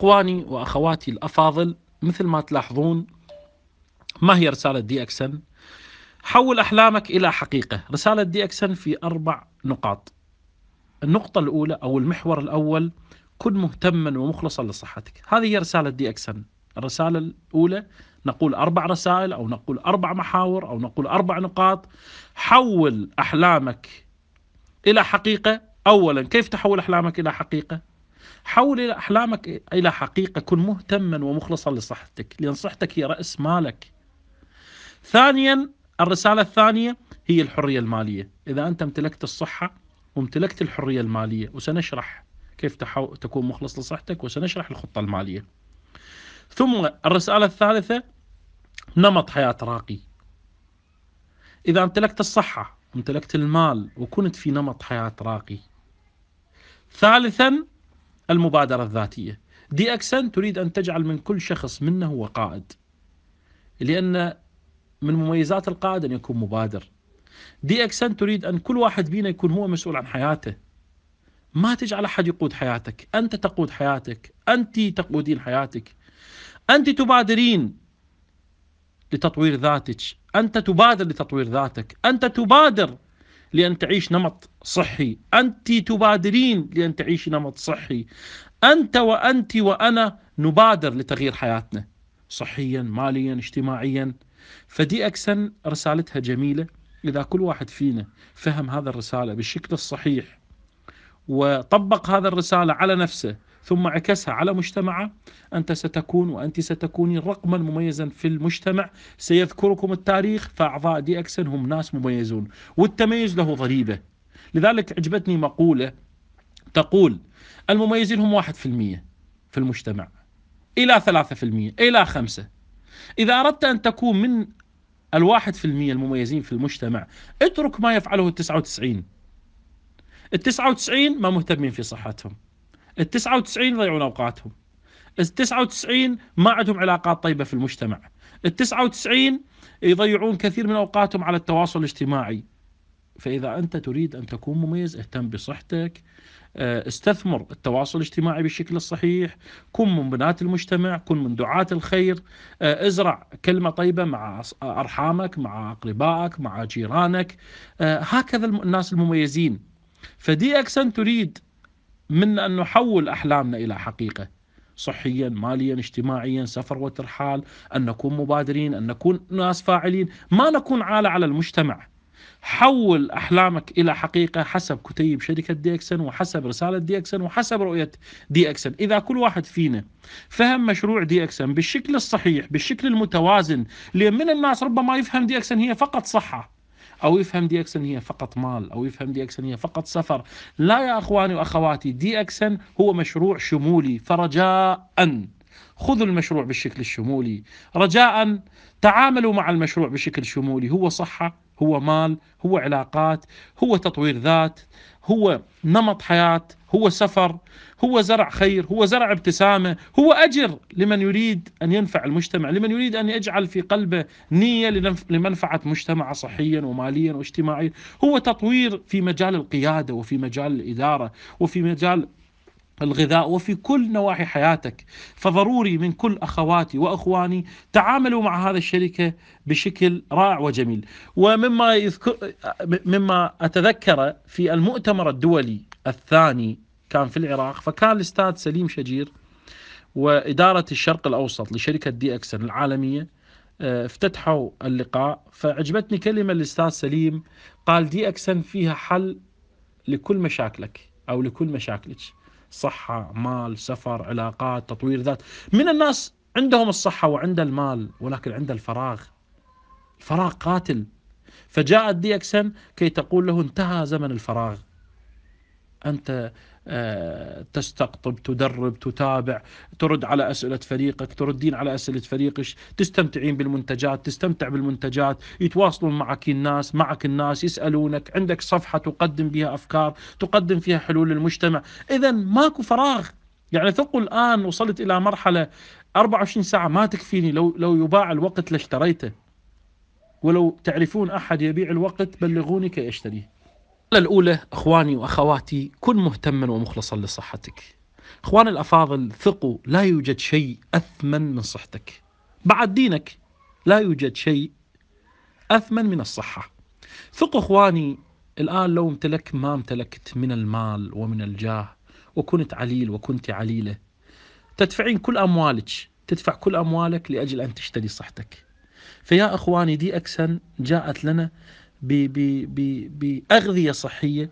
اخواني واخواتي الافاضل مثل ما تلاحظون ما هي رساله دي اكسن؟ حول احلامك الى حقيقه، رساله دي اكسن في اربع نقاط. النقطة الأولى أو المحور الأول كن مهتما ومخلصا لصحتك، هذه هي رسالة دي اكسن. الرسالة الأولى نقول أربع رسائل أو نقول أربع محاور أو نقول أربع نقاط حول أحلامك إلى حقيقة أولا كيف تحول أحلامك إلى حقيقة حول أحلامك إلى حقيقة كن مهتما ومخلصا لصحتك لأن صحتك هي رأس مالك ثانيا الرسالة الثانية هي الحرية المالية إذا أنت امتلكت الصحة وامتلكت الحرية المالية وسنشرح كيف تحو... تكون مخلص لصحتك وسنشرح الخطة المالية ثم الرسالة الثالثة نمط حياة راقي إذا امتلكت الصحة امتلكت المال وكنت في نمط حياة راقي ثالثا المبادرة الذاتية دي أكسن تريد أن تجعل من كل شخص منا هو قائد لأن من مميزات القائد أن يكون مبادر دي أكسن تريد أن كل واحد بينا يكون هو مسؤول عن حياته ما تجعل أحد يقود حياتك أنت تقود حياتك أنت تقودين حياتك أنت تبادرين لتطوير ذاتك أنت تبادر لتطوير ذاتك أنت تبادر لأن تعيش نمط صحي أنت تبادرين لأن تعيشي نمط صحي أنت وأنت وأنا نبادر لتغيير حياتنا صحيا ماليا اجتماعيا فدي أكسن رسالتها جميلة إذا كل واحد فينا فهم هذا الرسالة بالشكل الصحيح وطبق هذا الرسالة على نفسه ثم عكسها على مجتمعه أنت ستكون وأنت ستكونين رقما مميزا في المجتمع سيذكركم التاريخ فأعضاء دي أكسن هم ناس مميزون والتميز له ضريبة لذلك عجبتني مقولة تقول المميزين هم 1% في المجتمع إلى 3% إلى 5 إذا أردت أن تكون من الواحد في المية المميزين في المجتمع اترك ما يفعله التسعة وتسعين التسعة وتسعين ما مهتمين في صحتهم ال 99 يضيعون اوقاتهم ال 99 ما عندهم علاقات طيبه في المجتمع ال 99 يضيعون كثير من اوقاتهم على التواصل الاجتماعي فاذا انت تريد ان تكون مميز اهتم بصحتك آه، استثمر التواصل الاجتماعي بالشكل الصحيح كن من بناة المجتمع كن من دعاة الخير آه، ازرع كلمة طيبة مع أرحامك مع أقربائك مع جيرانك آه، هكذا الناس المميزين فدي أكسن تريد منا أن نحول أحلامنا إلى حقيقة صحيا ماليا اجتماعيا سفر وترحال أن نكون مبادرين أن نكون ناس فاعلين ما نكون عالة على المجتمع حول أحلامك إلى حقيقة حسب كتيب شركة دي أكسن وحسب رسالة دي أكسن وحسب رؤية دي أكسن إذا كل واحد فينا فهم مشروع دي أكسن بالشكل الصحيح بالشكل المتوازن لأن من الناس ربما يفهم دي أكسن هي فقط صحة أو يفهم دي اكسن هي فقط مال أو يفهم دي اكسن هي فقط سفر لا يا أخواني وأخواتي دي أكسن هو مشروع شمولي فرجاء خذوا المشروع بالشكل الشمولي رجاء تعاملوا مع المشروع بشكل شمولي هو صحة هو مال هو علاقات هو تطوير ذات هو نمط حياة هو سفر هو زرع خير هو زرع ابتسامة هو أجر لمن يريد أن ينفع المجتمع لمن يريد أن يجعل في قلبه نية لمنفعة مجتمع صحيا وماليا واجتماعيا هو تطوير في مجال القيادة وفي مجال الإدارة وفي مجال الغذاء وفي كل نواحي حياتك فضروري من كل اخواتي واخواني تعاملوا مع هذا الشركه بشكل رائع وجميل ومما يذكر مما اتذكره في المؤتمر الدولي الثاني كان في العراق فكان الاستاذ سليم شجير واداره الشرق الاوسط لشركه دي اكسن العالميه آه، افتتحوا اللقاء فعجبتني كلمه الاستاذ سليم قال دي اكسن فيها حل لكل مشاكلك او لكل مشاكلك صحة مال سفر علاقات تطوير ذات من الناس عندهم الصحة وعند المال ولكن عند الفراغ الفراغ قاتل فجاءت ديكسن كي تقول له انتهى زمن الفراغ أنت آه، تستقطب تدرب تتابع ترد على أسئلة فريقك تردين على أسئلة فريقك تستمتعين بالمنتجات تستمتع بالمنتجات يتواصلون معك الناس معك الناس يسألونك عندك صفحة تقدم بها أفكار تقدم فيها حلول للمجتمع إذا ماكو فراغ يعني ثقوا الآن وصلت إلى مرحلة 24 ساعة ما تكفيني لو لو يباع الوقت لاشتريته ولو تعرفون أحد يبيع الوقت بلغوني كي أشتريه الأولى أخواني وأخواتي كن مهتما ومخلصا لصحتك أخوان الأفاضل ثقوا لا يوجد شيء أثمن من صحتك بعد دينك لا يوجد شيء أثمن من الصحة ثقوا أخواني الآن لو امتلكت ما امتلكت من المال ومن الجاه وكنت عليل وكنت عليلة تدفعين كل أموالك تدفع كل أموالك لأجل أن تشتري صحتك فيا أخواني دي أكسن جاءت لنا بأغذية صحية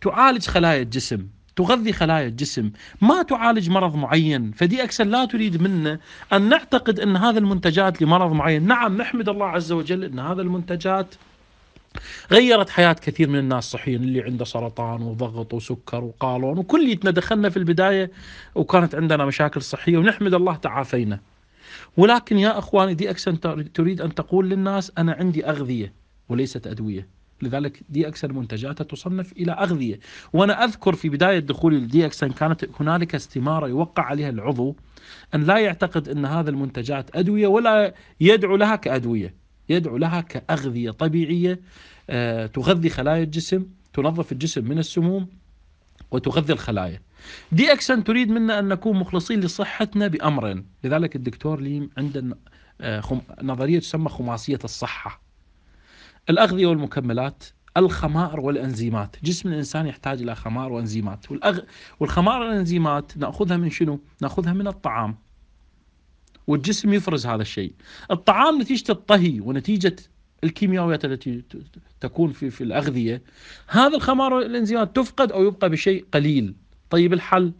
تعالج خلايا الجسم تغذي خلايا الجسم ما تعالج مرض معين فدي أكسل لا تريد منا أن نعتقد أن هذا المنتجات لمرض معين نعم نحمد الله عز وجل أن هذا المنتجات غيرت حياة كثير من الناس صحيين اللي عنده سرطان وضغط وسكر وقالون وكليتنا دخلنا في البداية وكانت عندنا مشاكل صحية ونحمد الله تعافينا ولكن يا أخواني دي أكسن تريد أن تقول للناس أنا عندي أغذية وليست أدوية لذلك دي أكسن منتجاتها تصنف إلى أغذية وأنا أذكر في بداية دخولي للدي أكسن كانت هنالك استمارة يوقع عليها العضو أن لا يعتقد أن هذا المنتجات أدوية ولا يدعو لها كأدوية يدعو لها كأغذية طبيعية آه، تغذي خلايا الجسم تنظف الجسم من السموم وتغذي الخلايا دي أكسن تريد منا أن نكون مخلصين لصحتنا بأمرين لذلك الدكتور ليم عندنا آه، نظرية تسمى خماسية الصحة الأغذية والمكملات الخمائر والأنزيمات جسم الإنسان يحتاج إلى خمار وأنزيمات والأغ... والخمار والأنزيمات نأخذها من شنو؟ نأخذها من الطعام والجسم يفرز هذا الشيء الطعام نتيجة الطهي ونتيجة الكيمياويات التي تكون في في الأغذية هذا الخمار والإنزيمات تفقد أو يبقى بشيء قليل طيب الحل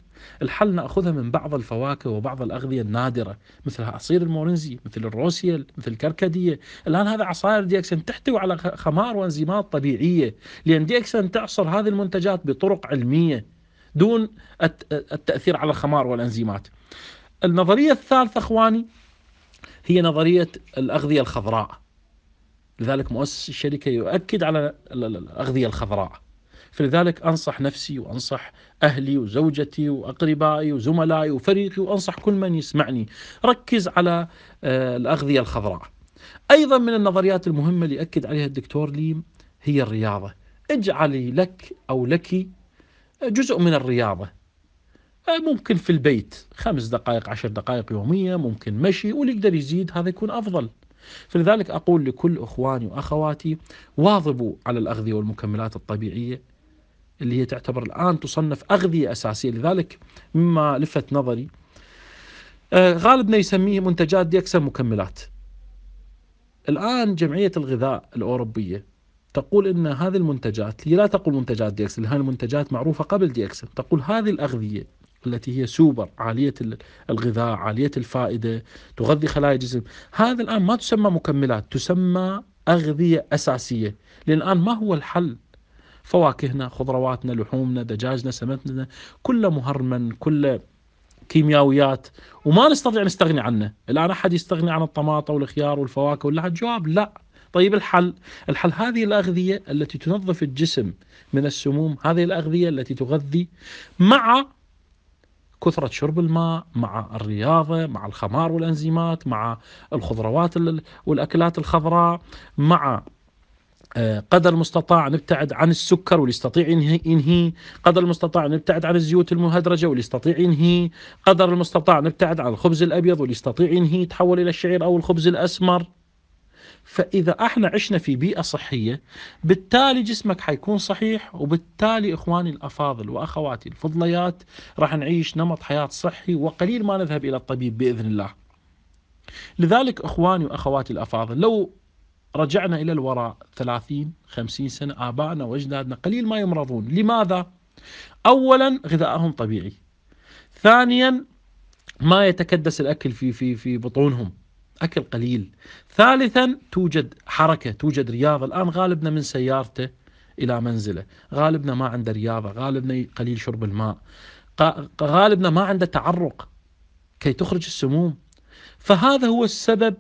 الحل ناخذها من بعض الفواكه وبعض الاغذيه النادره مثل عصير المورنزي مثل الروسيل مثل الكركديه الان هذا عصائر ديكسن تحتوي على خمار وانزيمات طبيعيه لان ديكسن تعصر هذه المنتجات بطرق علميه دون التاثير على الخمار والانزيمات النظريه الثالثه اخواني هي نظريه الاغذيه الخضراء لذلك مؤسس الشركه يؤكد على الاغذيه الخضراء فلذلك أنصح نفسي وأنصح أهلي وزوجتي وأقربائي وزملائي وفريقي وأنصح كل من يسمعني ركز على آه، الأغذية الخضراء أيضا من النظريات المهمة اللي أكد عليها الدكتور ليم هي الرياضة اجعلي لك أو لك آه، جزء من الرياضة آه، ممكن في البيت خمس دقائق عشر دقائق يومية ممكن مشي واللي يقدر يزيد هذا يكون أفضل فلذلك أقول لكل أخواني وأخواتي واظبوا على الأغذية والمكملات الطبيعية اللي هي تعتبر الآن تصنف أغذية أساسية لذلك مما لفت نظري آه، غالبنا يسميه منتجات ديكسا مكملات الآن جمعية الغذاء الأوروبية تقول أن هذه المنتجات هي لا تقول منتجات ديكسل هذه المنتجات معروفة قبل ديكسل تقول هذه الأغذية التي هي سوبر عالية الغذاء عالية الفائدة تغذي خلايا الجسم هذا الآن ما تسمى مكملات تسمى أغذية أساسية لأن الآن ما هو الحل فواكهنا خضرواتنا لحومنا دجاجنا سمتنا كله مهرمن كله كيمياويات وما نستطيع نستغني عنه الآن أحد يستغني عن الطماطة والخيار والفواكه ولا الجواب لا طيب الحل الحل هذه الأغذية التي تنظف الجسم من السموم هذه الأغذية التي تغذي مع كثرة شرب الماء مع الرياضة مع الخمار والأنزيمات مع الخضروات والأكلات الخضراء مع آه، قدر المستطاع نبتعد عن السكر واللي يستطيع ينهي قدر المستطاع نبتعد عن الزيوت المهدرجة واللي يستطيع ينهي قدر المستطاع نبتعد عن الخبز الأبيض واللي يستطيع ينهي يتحول إلى الشعير أو الخبز الأسمر فإذا احنا عشنا في بيئة صحية بالتالي جسمك حيكون صحيح وبالتالي إخواني الأفاضل وأخواتي الفضليات راح نعيش نمط حياة صحي وقليل ما نذهب إلى الطبيب بإذن الله لذلك إخواني وأخواتي الأفاضل لو رجعنا إلى الوراء 30 50 سنة آبائنا وأجدادنا قليل ما يمرضون لماذا؟ أولا غذائهم طبيعي ثانيا ما يتكدس الأكل في, في, في بطونهم أكل قليل ثالثا توجد حركة توجد رياضة الآن غالبنا من سيارته إلى منزله غالبنا ما عنده رياضة غالبنا قليل شرب الماء غالبنا ما عنده تعرق كي تخرج السموم فهذا هو السبب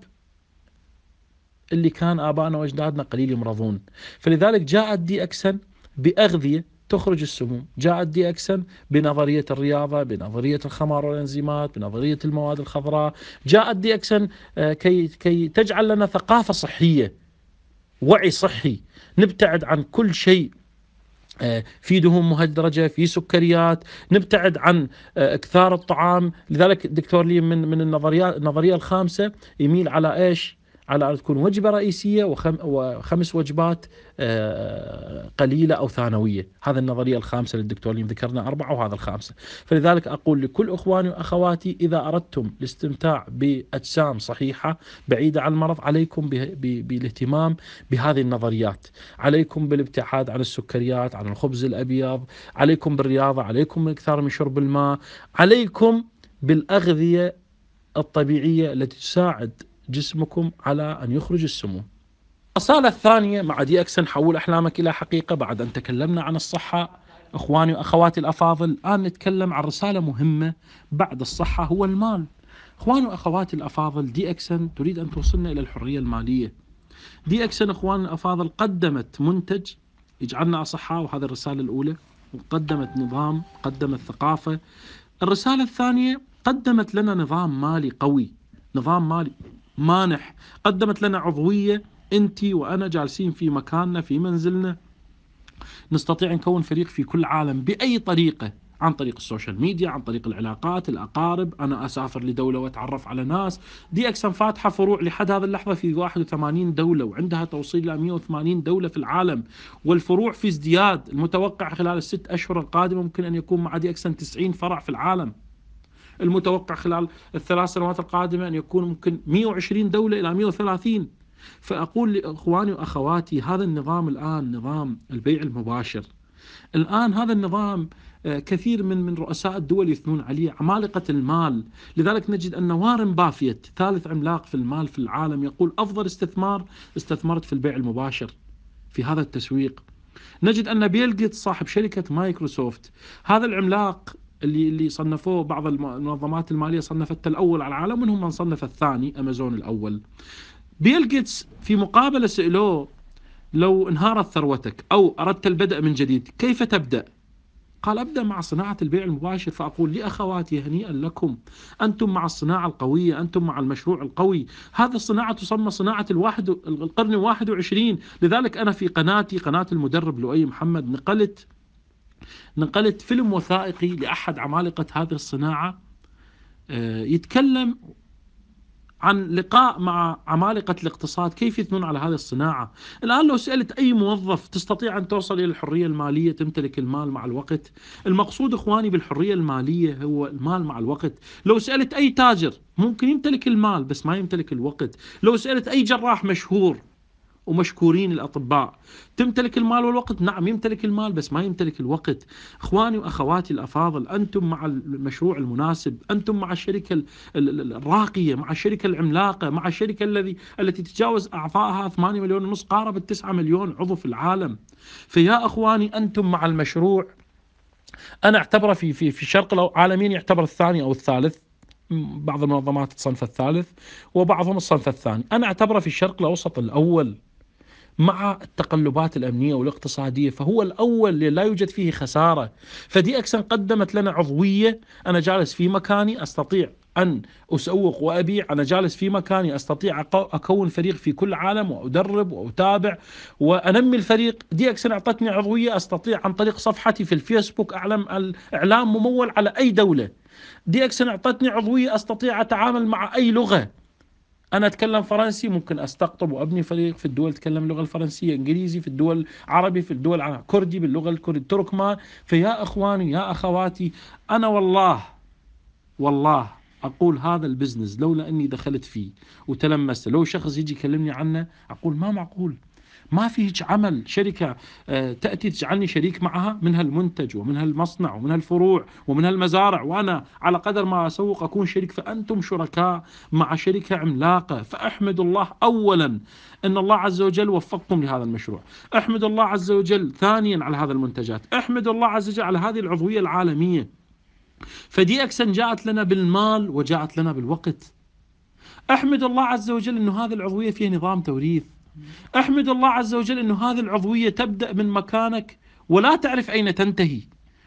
اللي كان آبائنا وأجدادنا قليل يمرضون فلذلك جاءت دي أكسن بأغذية تخرج السموم جاءت دي أكسن بنظرية الرياضة بنظرية الخمار والإنزيمات بنظرية المواد الخضراء جاءت دي أكسن آه، كي, كي تجعل لنا ثقافة صحية وعي صحي نبتعد عن كل شيء آه، في دهون مهدرجه، في سكريات، نبتعد عن آه، اكثار الطعام، لذلك الدكتور لي من من النظريات النظريه الخامسه يميل على ايش؟ على أن تكون وجبة رئيسية وخم وخمس وجبات آه، قليلة أو ثانوية هذا النظرية الخامسة للدكتور اليوم ذكرنا أربعة وهذا الخامسة فلذلك أقول لكل أخواني وأخواتي إذا أردتم الاستمتاع بأجسام صحيحة بعيدة عن المرض عليكم بالاهتمام بهذه النظريات عليكم بالابتعاد عن السكريات عن الخبز الأبيض عليكم بالرياضة عليكم بالإكثار من شرب الماء عليكم بالأغذية الطبيعية التي تساعد جسمكم على أن يخرج السموم الأصالة الثانية مع دي أكس نحول أحلامك إلى حقيقة بعد أن تكلمنا عن الصحة إخواني وأخواتي الأفاضل الآن نتكلم عن رسالة مهمة بعد الصحة هو المال إخواني وأخواتي الأفاضل دي أكسن تريد أن توصلنا إلى الحرية المالية دي أكسن إخواننا الأفاضل قدمت منتج يجعلنا أصحاء وهذه الرسالة الأولى وقدمت نظام قدمت ثقافة الرسالة الثانية قدمت لنا نظام مالي قوي نظام مالي مانح قدمت لنا عضوية أنت وأنا جالسين في مكاننا في منزلنا نستطيع نكون فريق في كل عالم بأي طريقة عن طريق السوشيال ميديا عن طريق العلاقات الأقارب أنا أسافر لدولة وأتعرف على ناس دي أكسن فاتحة فروع لحد هذه اللحظة في 81 دولة وعندها توصيل إلى 180 دولة في العالم والفروع في ازدياد المتوقع خلال الست أشهر القادمة ممكن أن يكون مع دي أكسن 90 فرع في العالم المتوقع خلال الثلاث سنوات القادمة أن يكون ممكن 120 دولة إلى 130 فأقول لإخواني وأخواتي هذا النظام الآن نظام البيع المباشر الآن هذا النظام آه، كثير من من رؤساء الدول يثنون عليه عمالقة المال لذلك نجد أن وارن بافيت ثالث عملاق في المال في العالم يقول أفضل استثمار استثمرت في البيع المباشر في هذا التسويق نجد أن بيل جيتس صاحب شركة مايكروسوفت هذا العملاق اللي اللي صنفوه بعض المنظمات الماليه صنفته الاول على العالم منهم من صنف الثاني امازون الاول. بيل جيتس في مقابله سالوه لو انهارت ثروتك او اردت البدء من جديد كيف تبدا؟ قال ابدا مع صناعه البيع المباشر فاقول لاخواتي هنيئا لكم انتم مع الصناعه القويه انتم مع المشروع القوي هذه الصناعه تسمى صناعه الواحد القرن 21 لذلك انا في قناتي قناه المدرب لؤي محمد نقلت نقلت فيلم وثائقي لأحد عمالقة هذه الصناعة آه، يتكلم عن لقاء مع عمالقة الاقتصاد كيف يثنون على هذه الصناعة الآن لو سألت أي موظف تستطيع أن توصل إلى الحرية المالية تمتلك المال مع الوقت المقصود إخواني بالحرية المالية هو المال مع الوقت لو سألت أي تاجر ممكن يمتلك المال بس ما يمتلك الوقت لو سألت أي جراح مشهور ومشكورين الأطباء تمتلك المال والوقت نعم يمتلك المال بس ما يمتلك الوقت إخواني وأخواتي الأفاضل أنتم مع المشروع المناسب أنتم مع الشركة الراقية مع الشركة العملاقة مع الشركة الذي التي تتجاوز أعضائها 8 مليون ونص قارب 9 مليون عضو في العالم فيا إخواني أنتم مع المشروع أنا أعتبره في في في الشرق العالمين يعتبر الثاني أو الثالث بعض المنظمات الصنف الثالث وبعضهم الصنف الثاني أنا أعتبره في الشرق الأوسط الأول مع التقلبات الأمنية والاقتصادية فهو الأول لا يوجد فيه خسارة فدي أكسن قدمت لنا عضوية أنا جالس في مكاني أستطيع أن أسوق وأبيع أنا جالس في مكاني أستطيع أكون فريق في كل عالم وأدرب وأتابع وأنمي الفريق دي أكسن أعطتني عضوية أستطيع عن طريق صفحتي في الفيسبوك أعلم الإعلام ممول على أي دولة دي أكسن أعطتني عضوية أستطيع أتعامل مع أي لغة انا اتكلم فرنسي ممكن استقطب وابني فريق في الدول تكلم اللغه الفرنسيه انجليزي في الدول عربي في الدول العربية. كردي باللغه الكردي تركمان فيا اخواني يا اخواتي انا والله والله اقول هذا البزنس لولا اني دخلت فيه وتلمسته لو شخص يجي يكلمني عنه اقول ما معقول ما في هيك عمل شركة آه، تأتي تجعلني شريك معها من هالمنتج ومن هالمصنع ومن هالفروع ومن هالمزارع وأنا على قدر ما أسوق أكون شريك فأنتم شركاء مع شركة عملاقة فأحمد الله أولا أن الله عز وجل وفقكم لهذا المشروع أحمد الله عز وجل ثانيا على هذا المنتجات أحمد الله عز وجل على هذه العضوية العالمية فدي أكسن جاءت لنا بالمال وجاءت لنا بالوقت أحمد الله عز وجل أنه هذه العضوية فيها نظام توريث احمد الله عز وجل انه هذه العضويه تبدا من مكانك ولا تعرف اين تنتهي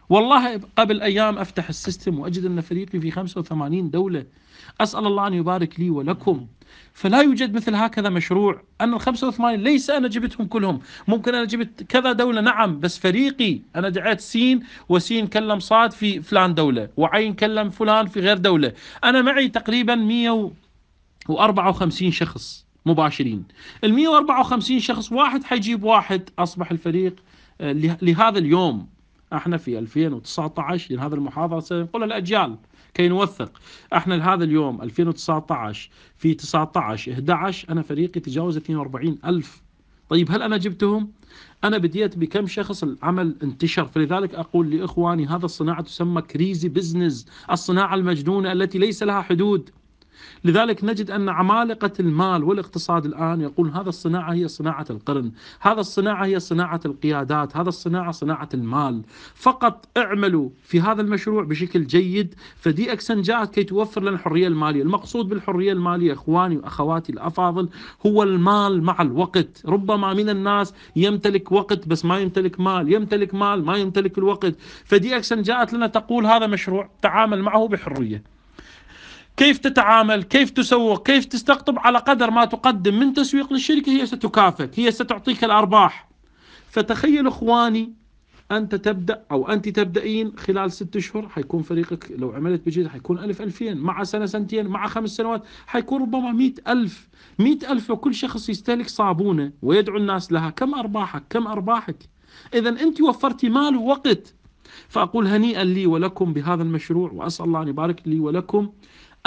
والله قبل ايام افتح السيستم واجد ان فريقي في 85 دوله اسال الله ان يبارك لي ولكم فلا يوجد مثل هكذا مشروع انا ال 85 ليس انا جبتهم كلهم ممكن انا جبت كذا دوله نعم بس فريقي انا دعيت سين وسين كلم صاد في فلان دوله وعين كلم فلان في غير دوله انا معي تقريبا 154 شخص مباشرين ال 154 شخص واحد حيجيب واحد اصبح الفريق آه، لهذا اليوم احنا في 2019 لان هذه المحاضره سننقلها الاجيال كي نوثق احنا لهذا اليوم 2019 في 19 11 انا فريقي تجاوز 42 الف طيب هل انا جبتهم؟ انا بديت بكم شخص العمل انتشر فلذلك اقول لاخواني هذا الصناعه تسمى كريزي بزنس الصناعه المجنونه التي ليس لها حدود لذلك نجد أن عمالقة المال والاقتصاد الآن يقول هذا الصناعة هي صناعة القرن هذا الصناعة هي صناعة القيادات هذا الصناعة صناعة المال فقط اعملوا في هذا المشروع بشكل جيد فدي أكسن جاءت كي توفر لنا الحرية المالية المقصود بالحرية المالية إخواني وأخواتي الأفاضل هو المال مع الوقت ربما من الناس يمتلك وقت بس ما يمتلك مال يمتلك مال ما يمتلك الوقت فدي أكسن جاءت لنا تقول هذا مشروع تعامل معه بحرية كيف تتعامل كيف تسوق كيف تستقطب على قدر ما تقدم من تسويق للشركة هي ستكافئك هي ستعطيك الأرباح فتخيل إخواني أنت تبدأ أو أنت تبدأين خلال ست أشهر حيكون فريقك لو عملت بجد حيكون ألف ألفين مع سنة سنتين مع خمس سنوات حيكون ربما مئة ألف مئة ألف وكل شخص يستهلك صابونة ويدعو الناس لها كم أرباحك كم أرباحك إذا أنت وفرتي مال ووقت فأقول هنيئا لي ولكم بهذا المشروع وأسأل الله أن يبارك لي ولكم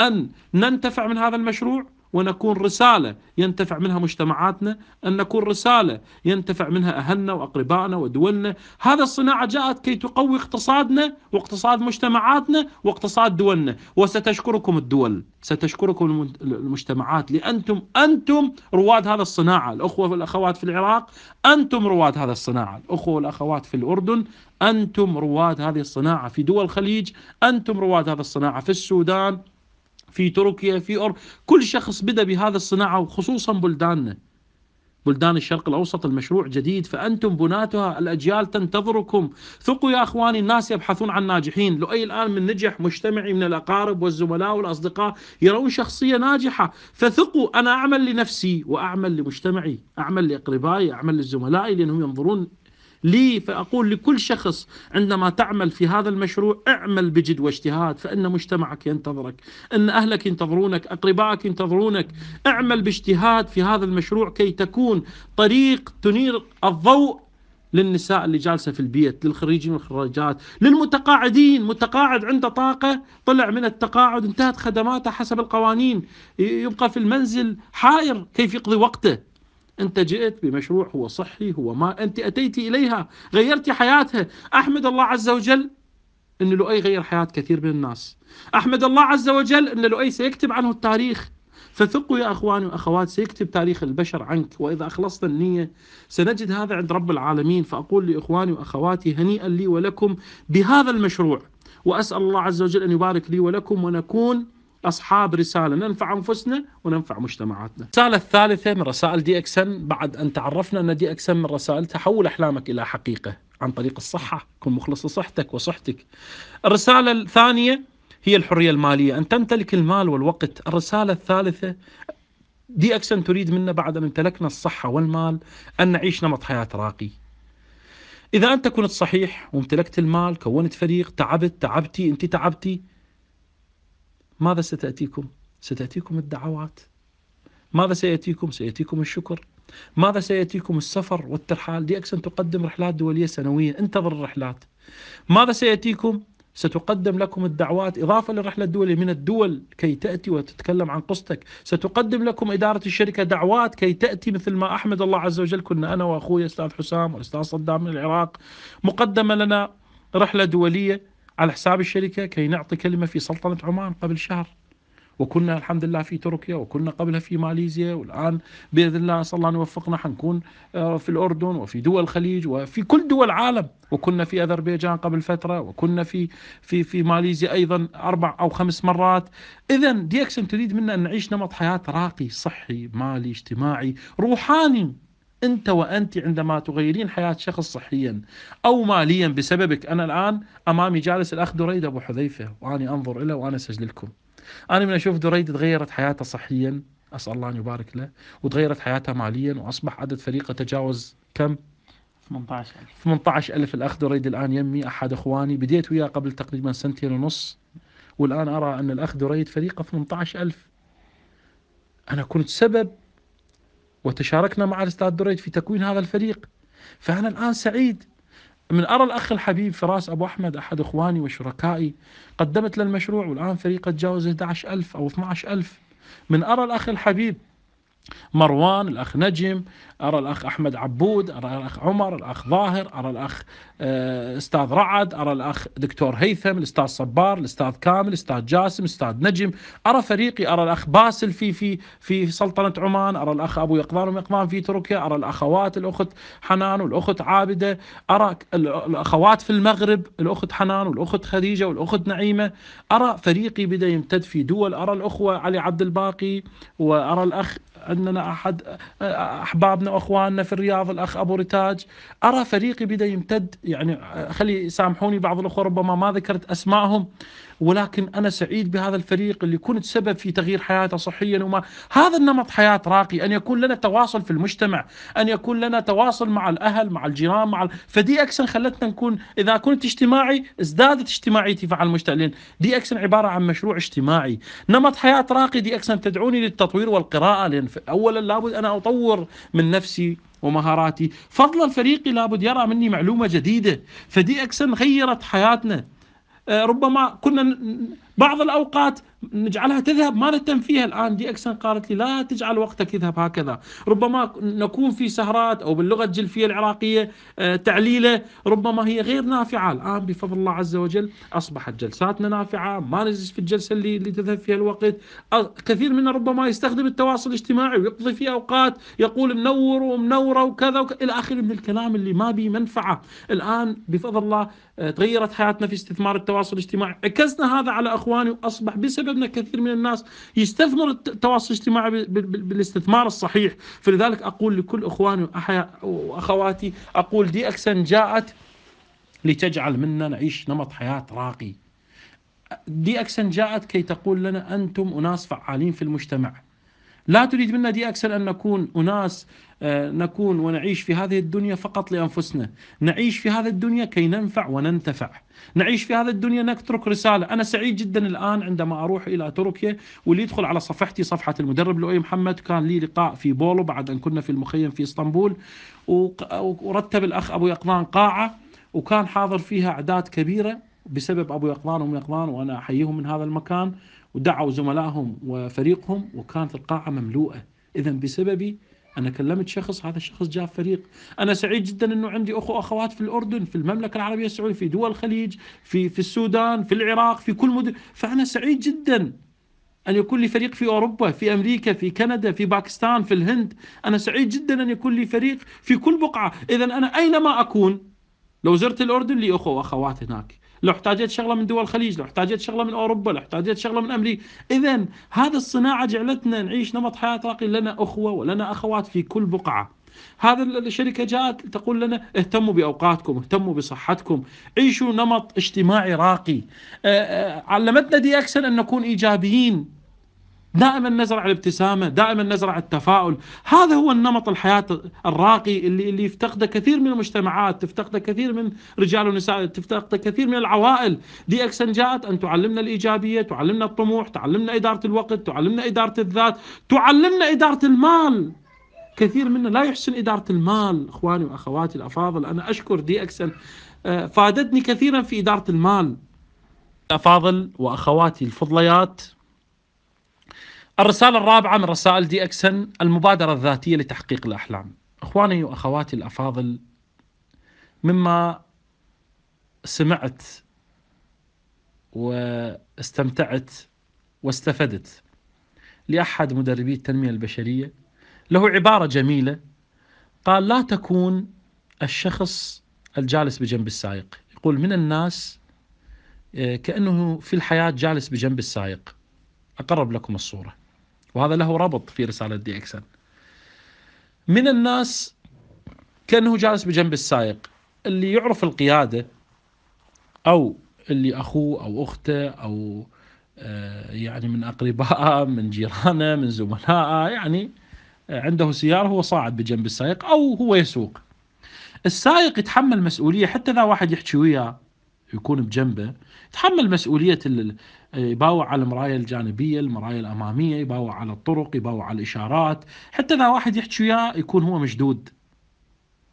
أن ننتفع من هذا المشروع ونكون رسالة ينتفع منها مجتمعاتنا أن نكون رسالة ينتفع منها أهلنا وأقربائنا ودولنا هذا الصناعة جاءت كي تقوي اقتصادنا واقتصاد مجتمعاتنا واقتصاد دولنا وستشكركم الدول ستشكركم المجتمعات لأنتم أنتم رواد هذا الصناعة الأخوة والأخوات في العراق أنتم رواد هذا الصناعة الأخوة والأخوات في الأردن أنتم رواد هذه الصناعة في دول الخليج أنتم رواد هذه الصناعة في السودان في تركيا في أور كل شخص بدأ بهذا الصناعة وخصوصا بلداننا بلدان الشرق الأوسط المشروع جديد فأنتم بناتها الأجيال تنتظركم ثقوا يا أخواني الناس يبحثون عن ناجحين لؤي الآن من نجح مجتمعي من الأقارب والزملاء والأصدقاء يرون شخصية ناجحة فثقوا أنا أعمل لنفسي وأعمل لمجتمعي أعمل لأقربائي أعمل لزملائي لأنهم ينظرون لي فأقول لكل شخص عندما تعمل في هذا المشروع اعمل بجد واجتهاد فإن مجتمعك ينتظرك إن أهلك ينتظرونك أقربائك ينتظرونك اعمل باجتهاد في هذا المشروع كي تكون طريق تنير الضوء للنساء اللي جالسة في البيت للخريجين والخراجات للمتقاعدين متقاعد عنده طاقة طلع من التقاعد انتهت خدماته حسب القوانين يبقى في المنزل حائر كيف يقضي وقته أنت جئت بمشروع هو صحي هو ما أنت أتيت إليها غيرت حياتها أحمد الله عز وجل أن لؤي غير حياة كثير من الناس أحمد الله عز وجل أن لؤي سيكتب عنه التاريخ فثقوا يا اخواني واخوات سيكتب تاريخ البشر عنك واذا اخلصت النيه سنجد هذا عند رب العالمين فاقول لاخواني واخواتي هنيئا لي ولكم بهذا المشروع واسال الله عز وجل ان يبارك لي ولكم ونكون أصحاب رسالة ننفع أنفسنا وننفع مجتمعاتنا الرسالة الثالثة من رسائل دي أكسن بعد أن تعرفنا أن دي أكسن من رسائل تحول أحلامك إلى حقيقة عن طريق الصحة كن مخلص لصحتك وصحتك الرسالة الثانية هي الحرية المالية أن تمتلك المال والوقت الرسالة الثالثة دي أكسن تريد منا بعد أن امتلكنا الصحة والمال أن نعيش نمط حياة راقي إذا أنت كنت صحيح وامتلكت المال كونت فريق تعبت تعبتي أنت تعبتي ماذا ستأتيكم؟ ستأتيكم الدعوات ماذا سيأتيكم؟ سيأتيكم الشكر ماذا سيأتيكم السفر والترحال دي أكسن تقدم رحلات دولية سنوية انتظر الرحلات ماذا سيأتيكم؟ ستقدم لكم الدعوات إضافة للرحلة الدولية من الدول كي تأتي وتتكلم عن قصتك ستقدم لكم إدارة الشركة دعوات كي تأتي مثل ما أحمد الله عز وجل كنا أنا وأخوي أستاذ حسام والأستاذ صدام من العراق مقدمة لنا رحلة دولية على حساب الشركة كي نعطي كلمة في سلطنة عمان قبل شهر وكنا الحمد لله في تركيا وكنا قبلها في ماليزيا والآن بإذن الله صلى الله أن يوفقنا حنكون آه، في الأردن وفي دول الخليج وفي كل دول العالم وكنا في أذربيجان قبل فترة وكنا في في في ماليزيا أيضا أربع أو خمس مرات إذا دي تريد منا أن نعيش نمط حياة راقي صحي مالي اجتماعي روحاني أنت وأنت عندما تغيرين حياة شخص صحيا أو ماليا بسببك أنا الآن أمامي جالس الأخ دريد أبو حذيفة واني أنظر إليه وأنا أسجل لكم أنا من أشوف دريد تغيرت حياته صحيا أسأل الله أن يبارك له وتغيرت حياته ماليا وأصبح عدد فريقه تجاوز كم 18000 18000 الاخ دريد الان يمي احد اخواني بديت وياه قبل تقريبا سنتين ونص والان ارى ان الاخ دريد فريقه 18000 انا كنت سبب وتشاركنا مع الأستاذ دريد في تكوين هذا الفريق فأنا الآن سعيد من أرى الأخ الحبيب فراس أبو أحمد أحد إخواني وشركائي قدمت له المشروع والآن فريقه تجاوز 11000 أو 12000 من أرى الأخ الحبيب مروان الأخ نجم أرى الأخ أحمد عبود أرى الأخ عمر الأخ ظاهر أرى الأخ آه، أستاذ رعد أرى الأخ دكتور هيثم الأستاذ صبار الأستاذ كامل الأستاذ جاسم الأستاذ نجم أرى فريقي أرى الأخ باسل في في في سلطنة عمان أرى الأخ أبو يقظان ومقظان في تركيا أرى الأخوات الأخت حنان والأخت عابدة أرى الأخوات في المغرب الأخت حنان والأخت خديجة والأخت نعيمة أرى فريقي بدأ يمتد في دول أرى الأخوة علي عبد الباقي وأرى الأخ عندنا احد احبابنا واخواننا في الرياض الاخ ابو رتاج ارى فريقي بدا يمتد يعني خلي سامحوني بعض الاخوه ربما ما ذكرت اسمائهم ولكن أنا سعيد بهذا الفريق اللي كنت سبب في تغيير حياته صحيا وما هذا النمط حياة راقي أن يكون لنا تواصل في المجتمع أن يكون لنا تواصل مع الأهل مع الجيران مع ال... فدي أكسن خلتنا نكون إذا كنت اجتماعي ازدادت اجتماعيتي مع المشتغلين دي أكسن عبارة عن مشروع اجتماعي نمط حياة راقي دي أكسن تدعوني للتطوير والقراءة لأن أولا لابد أنا أطور من نفسي ومهاراتي فضلا فريقي لابد يرى مني معلومة جديدة فدي أكسن غيرت حياتنا آه، ربما كنا بعض الأوقات نجعلها تذهب ماذا تنفيها الآن دي أكسن قالت لي لا تجعل وقتك يذهب هكذا ربما نكون في سهرات أو باللغة الجلفية العراقية آه، تعليلة ربما هي غير نافعة الآن بفضل الله عز وجل أصبحت جلساتنا نافعة ما نجلس في الجلسة اللي, اللي تذهب فيها الوقت كثير منا ربما يستخدم التواصل الاجتماعي ويقضي فيه أوقات يقول منور ومنورة وكذا, وكذا إلى آخره من الكلام اللي ما به منفعة الآن بفضل الله آه، تغيرت حياتنا في استثمار التواصل الاجتماعي عكسنا هذا على أخوة اخواني واصبح بسببنا كثير من الناس يستثمر التواصل الاجتماعي بالاستثمار الصحيح فلذلك اقول لكل اخواني واخواتي اقول دي اكسن جاءت لتجعل منا نعيش نمط حياه راقي دي اكسن جاءت كي تقول لنا انتم اناس فعالين في المجتمع لا تريد منا دي أكسل أن نكون أناس آه، نكون ونعيش في هذه الدنيا فقط لأنفسنا نعيش في هذه الدنيا كي ننفع وننتفع نعيش في هذه الدنيا نترك رسالة أنا سعيد جدا الآن عندما أروح إلى تركيا واللي يدخل على صفحتي صفحة المدرب لؤي محمد كان لي لقاء في بولو بعد أن كنا في المخيم في إسطنبول ورتب الأخ أبو يقظان قاعة وكان حاضر فيها أعداد كبيرة بسبب ابو يقظان وام يقظان وانا احييهم من هذا المكان ودعوا زملائهم وفريقهم وكانت القاعه مملوءه اذا بسببي انا كلمت شخص هذا الشخص جاب فريق انا سعيد جدا انه عندي اخو واخوات في الاردن في المملكه العربيه السعوديه في دول الخليج في في السودان في العراق في كل مدن فانا سعيد جدا ان يكون لي فريق في اوروبا في امريكا في كندا في باكستان في الهند انا سعيد جدا ان يكون لي فريق في كل بقعه اذا انا اينما اكون لو زرت الاردن لي اخو واخوات هناك لو احتاجت شغله من دول الخليج لو احتاجت شغله من اوروبا لو احتاجت شغله من امريكا اذا هذا الصناعه جعلتنا نعيش نمط حياه راقي لنا اخوه ولنا اخوات في كل بقعه هذا الشركة جاءت تقول لنا اهتموا بأوقاتكم اهتموا بصحتكم عيشوا نمط اجتماعي راقي آه، آه، علمتنا دي أكسن أن نكون إيجابيين دائما نزرع الابتسامه، دائما نزرع التفاؤل، هذا هو النمط الحياه الراقي اللي اللي يفتقده كثير من المجتمعات، تفتقده كثير من رجال ونساء، تفتقده كثير من العوائل، دي اكسن جاءت ان تعلمنا الايجابيه، تعلمنا الطموح، تعلمنا اداره الوقت، تعلمنا اداره الذات، تعلمنا اداره المال. كثير منا لا يحسن اداره المال، اخواني واخواتي الافاضل، انا اشكر دي اكسن آه، فادتني كثيرا في اداره المال. افاضل واخواتي الفضليات الرسالة الرابعة من رسائل دي أكسن المبادرة الذاتية لتحقيق الأحلام أخواني وأخواتي الأفاضل مما سمعت واستمتعت واستفدت لأحد مدربي التنمية البشرية له عبارة جميلة قال لا تكون الشخص الجالس بجنب السائق يقول من الناس آه، كأنه في الحياة جالس بجنب السائق أقرب لكم الصورة وهذا له ربط في رسالة دي اكسن من الناس كأنه جالس بجنب السائق اللي يعرف القيادة أو اللي أخوه أو أخته أو آه، يعني من أقربائه من جيرانه من زملائه يعني آه، عنده سيارة هو صاعد بجنب السائق أو هو يسوق السائق يتحمل مسؤولية حتى إذا واحد يحكي وياه يكون بجنبه يتحمل مسؤولية يباوع على المرايا الجانبية المرايا الأمامية يباوع على الطرق يباوع على الإشارات حتى إذا واحد يحكي وياه يكون هو مشدود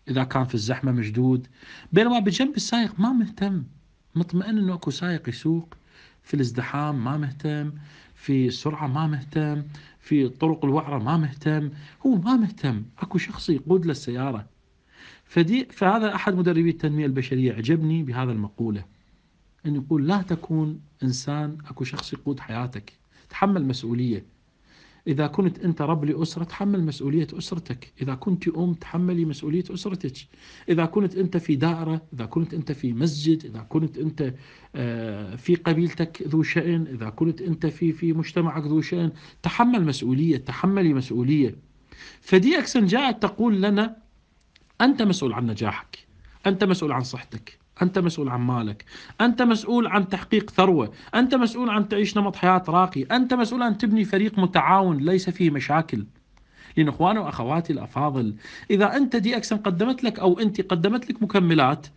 إذا كان في الزحمة مشدود بينما بجنب السائق ما مهتم مطمئن أنه أكو سائق يسوق في الازدحام ما مهتم في السرعة ما مهتم في الطرق الوعرة ما مهتم هو ما مهتم أكو شخص يقود له السيارة فدي فهذا أحد مدربي التنمية البشرية عجبني بهذا المقولة أن يقول لا تكون إنسان أكو شخص يقود حياتك تحمل مسؤولية إذا كنت أنت رب لأسرة تحمل مسؤولية أسرتك إذا كنت أم تحملي مسؤولية أسرتك إذا كنت أنت في دائرة إذا كنت أنت في مسجد إذا كنت أنت آه، في قبيلتك ذو شأن إذا كنت أنت في في مجتمعك ذو شأن تحمل مسؤولية تحملي مسؤولية فدي أكسن جاءت تقول لنا أنت مسؤول عن نجاحك أنت مسؤول عن صحتك أنت مسؤول عن مالك أنت مسؤول عن تحقيق ثروة أنت مسؤول عن تعيش نمط حياة راقي أنت مسؤول عن تبني فريق متعاون ليس فيه مشاكل لأن أخواني وأخواتي الأفاضل إذا أنت دي أكسن قدمت لك أو أنت قدمت لك مكملات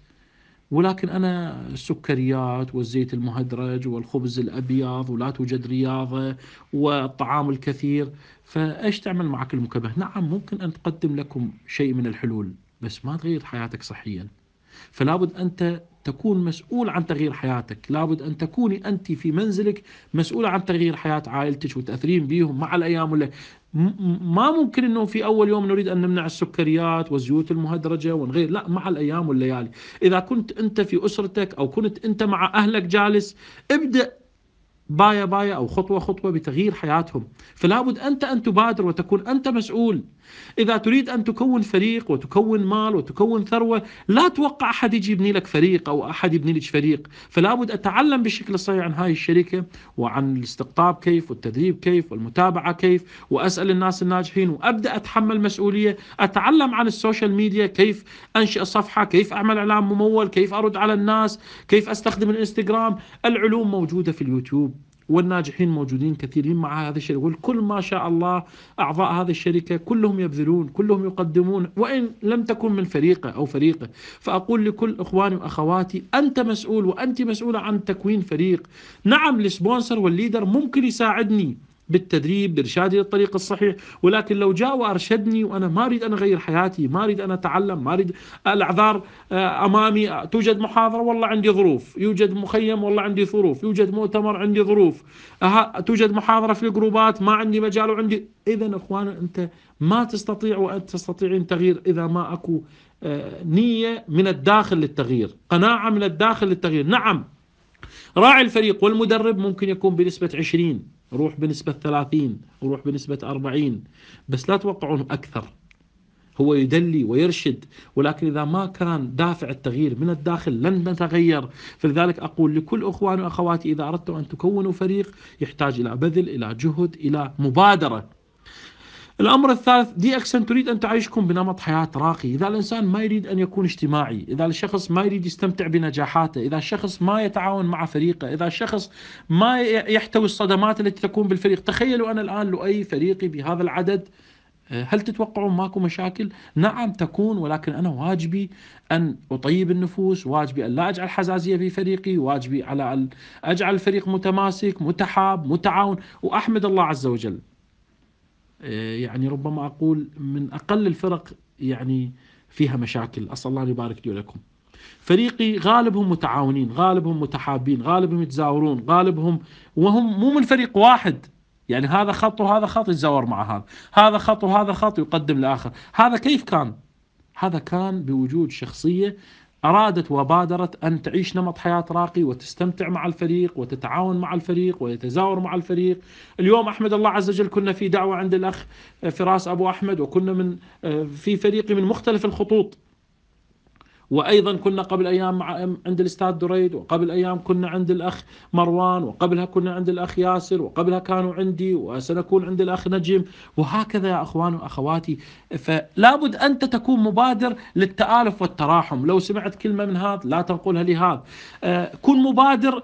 ولكن أنا السكريات والزيت المهدرج والخبز الأبيض ولا توجد رياضة والطعام الكثير فإيش تعمل معك المكبه؟ نعم ممكن أن تقدم لكم شيء من الحلول بس ما تغير حياتك صحيا فلابد أنت تكون مسؤول عن تغيير حياتك لابد أن تكوني أنت في منزلك مسؤولة عن تغيير حياة عائلتك وتأثرين بيهم مع الأيام ولا ما ممكن أنه في أول يوم نريد أن نمنع السكريات والزيوت المهدرجة ونغير لا مع الأيام والليالي إذا كنت أنت في أسرتك أو كنت أنت مع أهلك جالس ابدأ باية باية أو خطوة خطوة بتغيير حياتهم فلا بد أنت أن تبادر وتكون أنت مسؤول إذا تريد أن تكون فريق وتكون مال وتكون ثروة لا توقع أحد يجي يبني لك فريق أو أحد يبني لك فريق فلا بد أتعلم بالشكل الصحيح عن هاي الشركة وعن الاستقطاب كيف والتدريب كيف والمتابعة كيف وأسأل الناس الناجحين وأبدأ أتحمل مسؤولية أتعلم عن السوشيال ميديا كيف أنشئ صفحة كيف أعمل إعلان ممول كيف أرد على الناس كيف أستخدم الإنستغرام العلوم موجودة في اليوتيوب والناجحين موجودين كثيرين مع هذا الشركة والكل ما شاء الله أعضاء هذه الشركة كلهم يبذلون كلهم يقدمون وإن لم تكن من فريقه أو فريقه فأقول لكل إخواني وأخواتي أنت مسؤول وأنت مسؤولة عن تكوين فريق نعم السبونسر والليدر ممكن يساعدني بالتدريب بإرشادي للطريق الصحيح ولكن لو جاء وأرشدني وأنا ما أريد أن أغير حياتي ما أريد أن أتعلم ما أريد الأعذار آه، أمامي آه، توجد محاضرة والله عندي ظروف يوجد مخيم والله عندي ظروف يوجد مؤتمر عندي ظروف توجد محاضرة في الجروبات ما عندي مجال وعندي إذا أخوانا أنت ما تستطيع وأنت تستطيعين تغيير إذا ما أكو آه، نية من الداخل للتغيير قناعة من الداخل للتغيير نعم راعي الفريق والمدرب ممكن يكون بنسبة 20 روح بنسبة 30 روح بنسبة 40 بس لا توقعون أكثر هو يدلي ويرشد ولكن إذا ما كان دافع التغيير من الداخل لن نتغير فلذلك أقول لكل أخوان وأخواتي إذا أردتم أن تكونوا فريق يحتاج إلى بذل إلى جهد إلى مبادرة الأمر الثالث دي أكسن تريد أن تعيشكم بنمط حياة راقي إذا الإنسان ما يريد أن يكون اجتماعي إذا الشخص ما يريد يستمتع بنجاحاته إذا الشخص ما يتعاون مع فريقه إذا الشخص ما يحتوي الصدمات التي تكون بالفريق تخيلوا أنا الآن لؤي فريقي بهذا العدد آه، هل تتوقعون ماكو مشاكل؟ نعم تكون ولكن انا واجبي ان اطيب النفوس، واجبي ان لا اجعل حزازيه في فريقي، واجبي على ان اجعل الفريق متماسك، متحاب، متعاون، واحمد الله عز وجل آه، يعني ربما أقول من أقل الفرق يعني فيها مشاكل أسأل الله أن يبارك لي ولكم فريقي غالبهم متعاونين غالبهم متحابين غالبهم يتزاورون غالبهم وهم مو من فريق واحد يعني هذا خط وهذا خط يتزاور مع هذا هذا خط وهذا خط يقدم لآخر هذا كيف كان هذا كان بوجود شخصية أرادت وبادرت أن تعيش نمط حياة راقي وتستمتع مع الفريق وتتعاون مع الفريق ويتزاور مع الفريق اليوم أحمد الله عز وجل كنا في دعوة عند الأخ فراس أبو أحمد وكنا من آه، في فريق من مختلف الخطوط وايضا كنا قبل ايام مع عند الاستاذ دريد وقبل ايام كنا عند الاخ مروان وقبلها كنا عند الاخ ياسر وقبلها كانوا عندي وسنكون عند الاخ نجم وهكذا يا اخوان واخواتي فلابد انت تكون مبادر للتالف والتراحم لو سمعت كلمه من هذا لا تنقلها لهذا آه، كن مبادر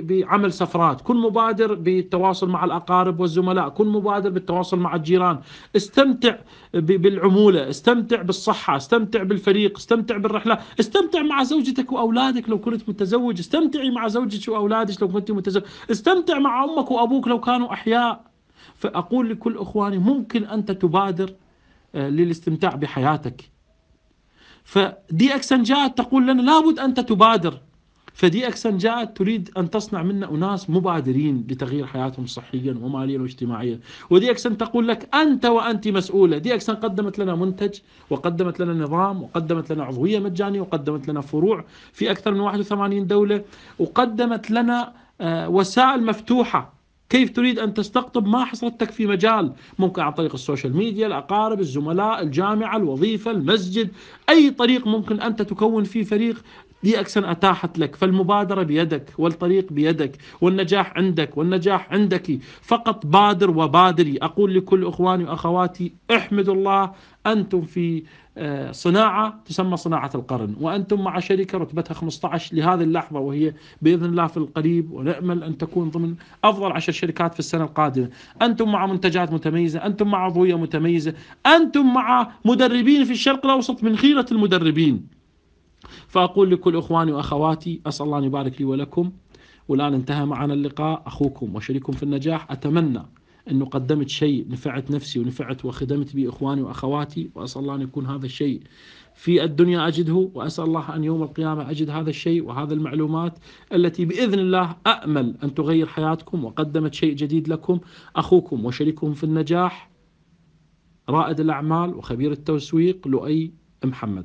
بعمل سفرات كن مبادر بالتواصل مع الاقارب والزملاء كن مبادر بالتواصل مع الجيران استمتع بالعموله استمتع بالصحه استمتع بالفريق استمتع بالرحلة استمتع مع زوجتك وأولادك لو كنت متزوج استمتعي مع زوجك وأولادك لو كنت متزوج استمتع مع أمك وأبوك لو كانوا أحياء فأقول لكل إخواني ممكن أنت تبادر آه، للاستمتاع بحياتك فدي أكسنجات تقول لنا لابد أنت تبادر فدي أكسن جاءت تريد أن تصنع منا أناس مبادرين لتغيير حياتهم صحيا وماليا واجتماعيا ودي أكسن تقول لك أنت وأنت مسؤولة دي أكسن قدمت لنا منتج وقدمت لنا نظام وقدمت لنا عضوية مجانية وقدمت لنا فروع في أكثر من 81 دولة وقدمت لنا آه، وسائل مفتوحة كيف تريد أن تستقطب ما حصلتك في مجال ممكن عن طريق السوشيال ميديا الأقارب الزملاء الجامعة الوظيفة المسجد أي طريق ممكن أنت تكون فيه فريق دي أكسن أتاحت لك فالمبادرة بيدك والطريق بيدك والنجاح عندك والنجاح عندك فقط بادر وبادري أقول لكل إخواني وأخواتي احمدوا الله أنتم في آه، صناعة تسمى صناعة القرن وأنتم مع شركة رتبتها 15 لهذه اللحظة وهي بإذن الله في القريب ونأمل أن تكون ضمن أفضل عشر شركات في السنة القادمة أنتم مع منتجات متميزة أنتم مع عضوية متميزة أنتم مع مدربين في الشرق الأوسط من خيرة المدربين فأقول لكل إخواني وأخواتي أسأل الله أن يبارك لي ولكم والآن انتهى معنا اللقاء أخوكم وشريكم في النجاح أتمنى أنه قدمت شيء نفعت نفسي ونفعت وخدمت به إخواني وأخواتي وأسأل الله أن يكون هذا الشيء في الدنيا أجده وأسأل الله أن يوم القيامة أجد هذا الشيء وهذا المعلومات التي بإذن الله امل أن تغير حياتكم وقدمت شيء جديد لكم أخوكم وشريككم في النجاح رائد الأعمال وخبير التسويق لؤي محمد